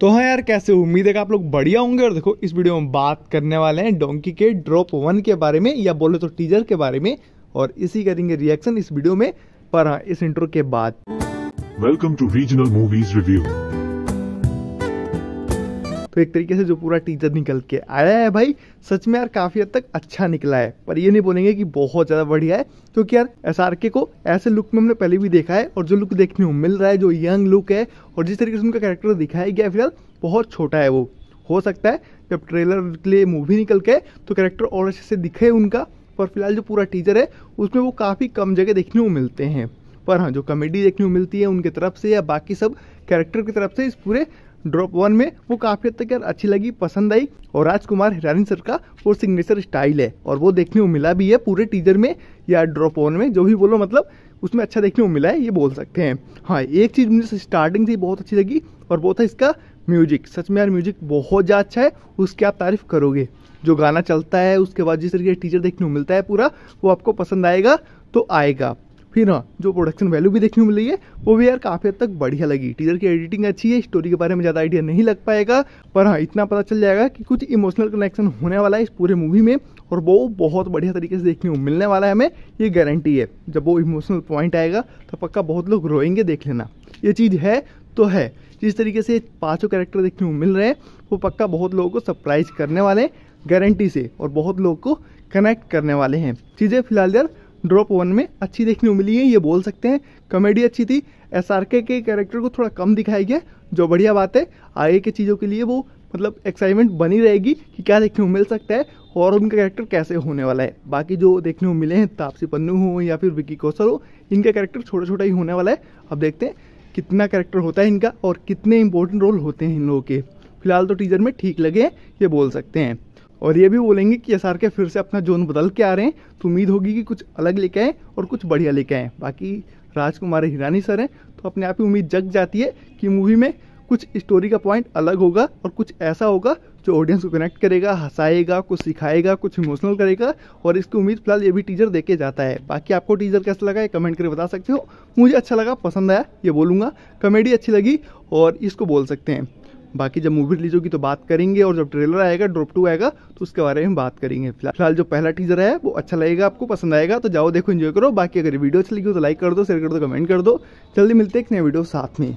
तो हाँ यार कैसे उम्मीद है कि आप लोग बढ़िया होंगे और देखो इस वीडियो में बात करने वाले हैं डोंकी के ड्रॉप वन के बारे में या बोले तो टीजर के बारे में और इसी करेंगे रिएक्शन इस वीडियो में पर हाँ इस इंटरव्यू के बाद welcome to regional movies review तो एक तरीके से जो पूरा टीजर निकल के आया है भाई सच में यार काफ़ी हद तक अच्छा निकला है पर ये नहीं बोलेंगे कि बहुत ज़्यादा बढ़िया है क्योंकि यार एस को ऐसे लुक में हमने पहले भी देखा है और जो लुक देखने को मिल रहा है जो यंग लुक है और जिस तरीके से उनका कैरेक्टर दिखाया गया फिलहाल बहुत छोटा है वो हो सकता है जब ट्रेलर के लिए मूवी निकल के तो कैरेक्टर और अच्छे से दिखे उनका पर फिलहाल जो पूरा टीजर है उसमें वो काफ़ी कम जगह देखने को मिलते हैं पर हाँ जो कॉमेडी देखने को मिलती है उनके तरफ से या बाकी सब कैरेक्टर की तरफ से इस पूरे ड्रॉप वन में वो काफ़ी हद तक यार अच्छी लगी पसंद आई और राजकुमार हिरानी सर का वो सिग्नेचर स्टाइल है और वो देखने को मिला भी है पूरे टीजर में या ड्रॉप वन में जो भी बोलो मतलब उसमें अच्छा देखने को मिला है ये बोल सकते हैं हाँ एक चीज़ मुझे स्टार्टिंग से बहुत अच्छी लगी और वो था इसका म्यूजिक सच में यार म्यूजिक बहुत ज़्यादा अच्छा है उसकी आप तारीफ करोगे जो गाना चलता है उसके बाद जिस तरीके टीचर देखने को मिलता है पूरा वो आपको पसंद आएगा तो आएगा फिर हाँ जो प्रोडक्शन वैल्यू भी देखने को मिली है वो भी यार काफ़ी हद तक बढ़िया लगी टीजर की एडिटिंग अच्छी है स्टोरी के बारे में ज़्यादा आइडिया नहीं लग पाएगा पर हाँ इतना पता चल जाएगा कि कुछ इमोशनल कनेक्शन होने वाला है इस पूरे मूवी में और वो बहुत बढ़िया तरीके से देखने को मिलने वाला है हमें ये गारंटी है जब वो इमोशनल पॉइंट आएगा तो पक्का बहुत लोग रोएंगे देख लेना ये चीज़ है तो है जिस तरीके से पाँचों कैरेक्टर देखने को मिल रहे हैं वो पक्का बहुत लोगों को सरप्राइज करने वाले हैं गारंटी से और बहुत लोग को कनेक्ट करने वाले हैं चीज़ें फिलहाल यार ड्रॉप वन में अच्छी देखने को मिली है ये बोल सकते हैं कॉमेडी अच्छी थी एस आर के कैरेक्टर को थोड़ा कम दिखाया गया जो बढ़िया बात है आगे की चीज़ों के लिए वो मतलब एक्साइटमेंट बनी रहेगी कि क्या देखने को मिल सकता है और उनका कैरेक्टर कैसे होने वाला है बाकी जो देखने को मिले हैं तापसी पन्नू हो या फिर विकी कौशल हो इनका कैरेक्टर छोटा छोटा ही होने वाला है अब देखते हैं कितना कैरेक्टर होता है इनका और कितने इंपॉर्टेंट रोल होते हैं इन लोगों के फिलहाल तो टीजर में ठीक लगे ये बोल सकते हैं और ये भी बोलेंगे कि एस के फिर से अपना जोन बदल के आ रहे हैं तो उम्मीद होगी कि कुछ अलग लेके आएँ और कुछ बढ़िया लेके आएँ बाकी राजकुमार हिरानी सर हैं तो अपने आप ही उम्मीद जग जाती है कि मूवी में कुछ स्टोरी का पॉइंट अलग होगा और कुछ ऐसा होगा जो ऑडियंस को कनेक्ट करेगा हंसाएगा कुछ सिखाएगा कुछ इमोशनल करेगा और इसकी उम्मीद फिलहाल ये भी टीजर देके जाता है बाकी आपको टीजर कैसा लगा ये कमेंट करके बता सकते हो मुझे अच्छा लगा पसंद आया ये बोलूँगा कॉमेडी अच्छी लगी और इसको बोल सकते हैं बाकी जब मूवी रिलीज होगी तो बात करेंगे और जब ट्रेलर आएगा ड्रॉप टू आएगा तो उसके बारे में बात करेंगे फिलहाल जो पहला टीजर है वो अच्छा लगेगा आपको पसंद आएगा तो जाओ देखो एंजॉय करो बाकी अगर वीडियो अच्छी लगी हो तो लाइक कर दो शेयर कर दो कमेंट कर दो जल्दी मिलते हैं एक नए वीडियो साथ में